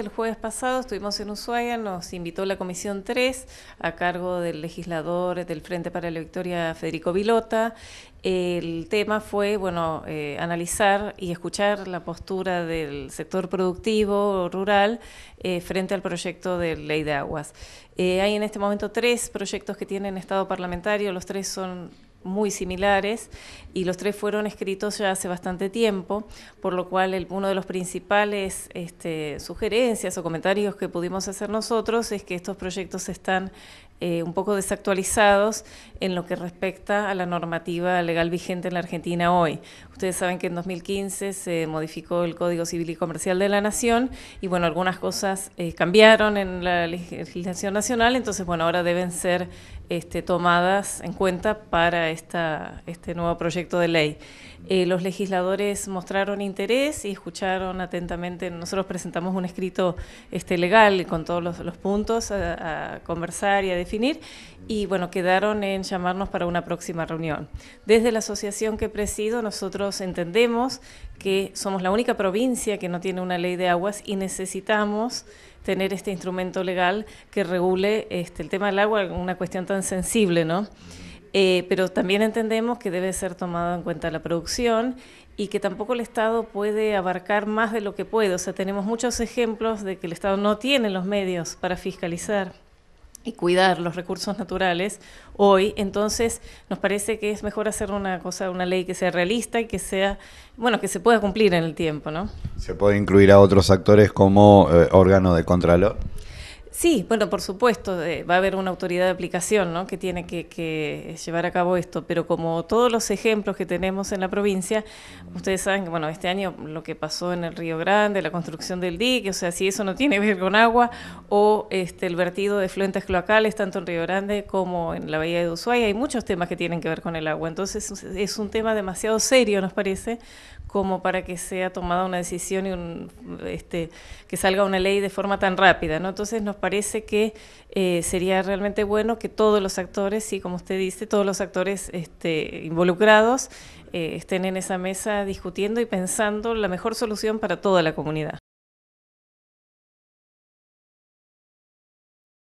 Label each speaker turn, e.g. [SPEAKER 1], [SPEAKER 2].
[SPEAKER 1] El jueves pasado estuvimos en Ushuaia, nos invitó la Comisión 3 a cargo del legislador del Frente para la Victoria, Federico Vilota. El tema fue, bueno, eh, analizar y escuchar la postura del sector productivo rural eh, frente al proyecto de ley de aguas. Eh, hay en este momento tres proyectos que tienen estado parlamentario, los tres son muy similares y los tres fueron escritos ya hace bastante tiempo, por lo cual uno de los principales este, sugerencias o comentarios que pudimos hacer nosotros es que estos proyectos están eh, un poco desactualizados en lo que respecta a la normativa legal vigente en la Argentina hoy. Ustedes saben que en 2015 se modificó el Código Civil y Comercial de la Nación y bueno, algunas cosas eh, cambiaron en la legislación nacional, entonces bueno, ahora deben ser este, tomadas en cuenta para esta, este nuevo proyecto de ley. Eh, los legisladores mostraron interés y escucharon atentamente. Nosotros presentamos un escrito este, legal con todos los, puntos a, a conversar y a definir y bueno, quedaron en llamarnos para una próxima reunión. Desde la asociación que presido, nosotros entendemos que somos la única provincia que no tiene una ley de aguas y necesitamos tener este instrumento legal que regule este, el tema del agua, una cuestión tan sensible, ¿no? Eh, pero también entendemos que debe ser tomado en cuenta la producción y que tampoco el Estado puede abarcar más de lo que puede. O sea, tenemos muchos ejemplos de que el Estado no tiene los medios para fiscalizar y cuidar los recursos naturales hoy, entonces nos parece que es mejor hacer una cosa, una ley que sea realista y que sea, bueno, que se pueda cumplir en el tiempo, ¿no?
[SPEAKER 2] ¿Se puede incluir a otros actores como eh, órgano de contralor?
[SPEAKER 1] Sí, bueno, por supuesto, eh, va a haber una autoridad de aplicación ¿no? que tiene que, llevar a cabo esto, pero como todos los ejemplos que tenemos en la provincia, ustedes saben que bueno, este año lo que pasó en el Río Grande, la construcción del dique, o sea, si eso no tiene que ver con agua o este, el vertido de fluentes cloacales, tanto en Río Grande como en la Bahía de Ushuaia. Hay muchos temas que tienen que ver con el agua. Entonces es un tema demasiado serio, nos parece, como para que sea tomada una decisión y un, este, que salga una ley de forma tan rápida. ¿no? Entonces nos parece que eh, sería realmente bueno que todos los actores, y como usted dice, todos los actores este, involucrados eh, estén en esa mesa discutiendo y pensando la mejor solución para toda la comunidad.